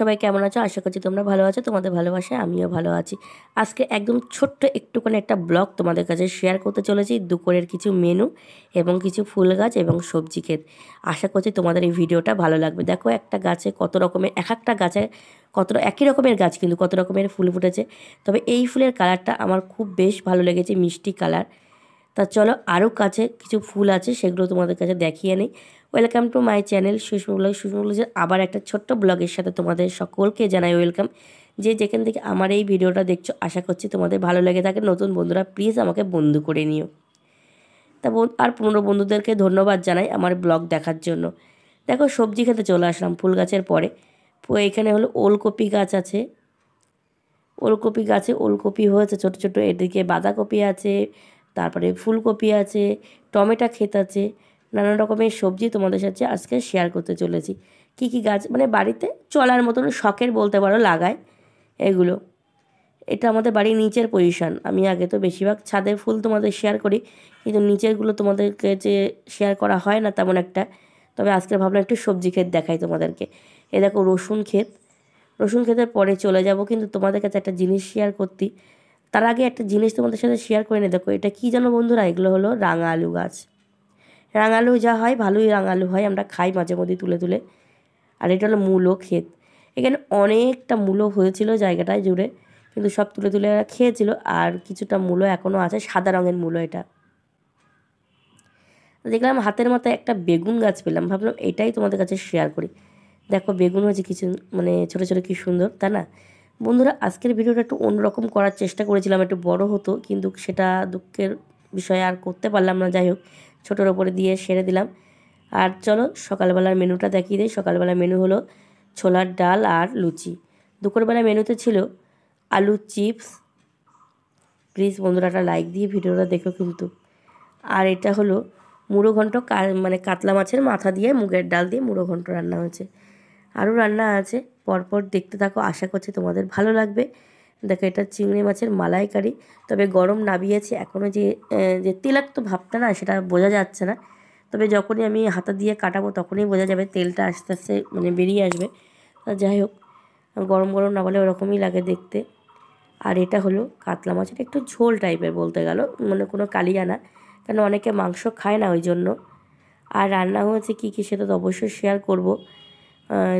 সবাই কেমন আছো আশা করছি তোমরা ভালো আছো তোমাদের ভালোবাসায় আমিও ভালো আছি আজকে একদম ছোট্ট একটুখানি একটা ব্লগ তোমাদের কাছে শেয়ার করতে চলেছি দুপুরের কিছু মেনু এবং কিছু ফুল গাছ এবং সবজি ক্ষেত আশা করছি তোমাদের এই ভিডিওটা ভালো লাগবে দেখো একটা গাছে কত রকমের এক একটা গাছে কত একই রকমের গাছ কিন্তু কত রকমের ফুল ফুটেছে তবে এই ফুলের কালারটা আমার খুব বেশ ভালো লেগেছে মিষ্টি কালার তা চলো আরও কাছে কিছু ফুল আছে সেগুলো তোমাদের কাছে দেখিয়ে নিই welcome to my channel Sushom blog Sushom ব্লগের আবার একটা ছোট্ট ব্লগের সাথে তোমাদের সকলকে জানাই ওয়েলকাম যে যেখান থেকে আমার এই ভিডিওটা দেখছো আশা করছি তোমাদের ভালো লেগে থাকে নতুন বন্ধুরা প্লিজ আমাকে বন্ধু করে নিও তা আর পুরনো বন্ধুদেরকে ধন্যবাদ জানাই আমার ব্লগ দেখার জন্য দেখো সবজি খেতে চলে আসলাম ফুল গাছের পরে এখানে হলো ওলকপি গাছ আছে ওলকপি গাছে ওলকপি হয়েছে ছোট ছোট এদিকে বাঁধাকপি আছে তারপরে ফুলকপি আছে টমেটো ক্ষেত আছে নানান রকমের সবজি তোমাদের সাথে আজকে শেয়ার করতে চলেছি কি কি গাছ মানে বাড়িতে চলার মতন শখের বলতে পারো লাগায় এগুলো এটা আমাদের বাড়ির নিচের পজিশান আমি আগে তো বেশিরভাগ ছাদের ফুল তোমাদের শেয়ার করি কিন্তু নিচেরগুলো তোমাদেরকে যে শেয়ার করা হয় না তেমন একটা তবে আজকে ভাবলাম একটু সবজি ক্ষেত দেখাই তোমাদেরকে এ দেখো রসুন ক্ষেত রসুন ক্ষেতের পরে চলে যাব কিন্তু তোমাদের কাছে একটা জিনিস শেয়ার করতি তার আগে একটা জিনিস তোমাদের সাথে শেয়ার করে নিয়ে দেখো এটা কী জানো বন্ধুরা এগুলো হলো রাঙা আলু গাছ রাঙালু যা হয় ভালোই রাঙালু হয় আমরা খাই মাঝে মধ্যে তুলে তুলে আর এটা হলো মূলো ক্ষেত এখানে অনেকটা মূলো হয়েছিল জায়গাটায় জুড়ে কিন্তু সব তুলে তুলে খেয়েছিল আর কিছুটা মূলো এখনও আছে সাদা রঙের মূলো এটা দেখলাম হাতের মাথায় একটা বেগুন গাছ পেলাম ভাবলাম এটাই তোমাদের কাছে শেয়ার করি দেখো বেগুন হয়েছে কিছু মানে ছোটো ছোটো কি সুন্দর তাই না বন্ধুরা আজকের ভিডিওটা একটু অন্যরকম করার চেষ্টা করেছিলাম একটু বড় হতো কিন্তু সেটা দুঃখের বিষয় আর করতে পারলাম না যাই হোক ছোটোর ওপরে দিয়ে সেরে দিলাম আর চলো সকালবেলার মেনুটা দেখিয়ে দিই সকালবেলার মেনু হলো ছোলার ডাল আর লুচি দুপুরবেলা মেনুতে ছিল আলু চিপস প্লিজ বন্ধুরা একটা লাইক দিয়ে ভিডিওটা দেখো কিন্তু আর এটা হলো মুড়ো ঘন্ট মানে কাতলা মাছের মাথা দিয়ে মুগের ডাল দিয়ে মুড়ো ঘন্ট রান্না হয়েছে আরও রান্না আছে পরপর দেখতে থাকো আশা করছি তোমাদের ভালো লাগবে দেখো এটা চিংড়ি মাছের মালাইকারি তবে গরম নাবিয়েছে এখনও যে যে তেলাক্ত ভাবটা না সেটা বোঝা যাচ্ছে না তবে যখনই আমি হাতা দিয়ে কাটাবো তখনই বোঝা যাবে তেলটা আস্তে আস্তে মানে বেরিয়ে আসবে যাই হোক গরম গরম না বলে ওরকমই লাগে দেখতে আর এটা হলো কাতলা মাছের একটু ঝোল টাইপের বলতে গেল মানে কোনো কালিয়া না কেন অনেকে মাংস খায় না ওই জন্য আর রান্না হয়েছে কী কী সেটা তো অবশ্যই শেয়ার করবো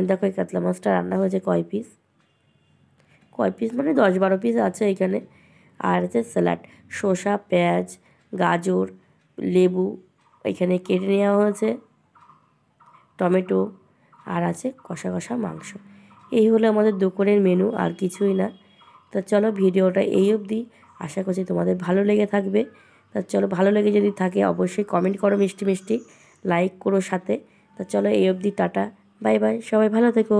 দেখো এই কাতলা মাছটা রান্না হয়েছে কয় পিস কয় পিস মানে দশ বারো পিস আছে এখানে আর আছে স্যালাড শসা পেঁয়াজ গাজর লেবু এখানে কেটে নেওয়া হয়েছে টমেটো আর আছে কষা কষা মাংস এই হলো আমাদের দুপুরের মেনু আর কিছুই না তা চলো ভিডিওটা এই অবধি আশা করছি তোমাদের ভালো লেগে থাকবে তা চলো ভালো লেগে যদি থাকে অবশ্যই কমেন্ট করো মিষ্টি মিষ্টি লাইক করো সাথে তা চলো এই অবধি টাটা বাই বাই সবাই ভালো থেকো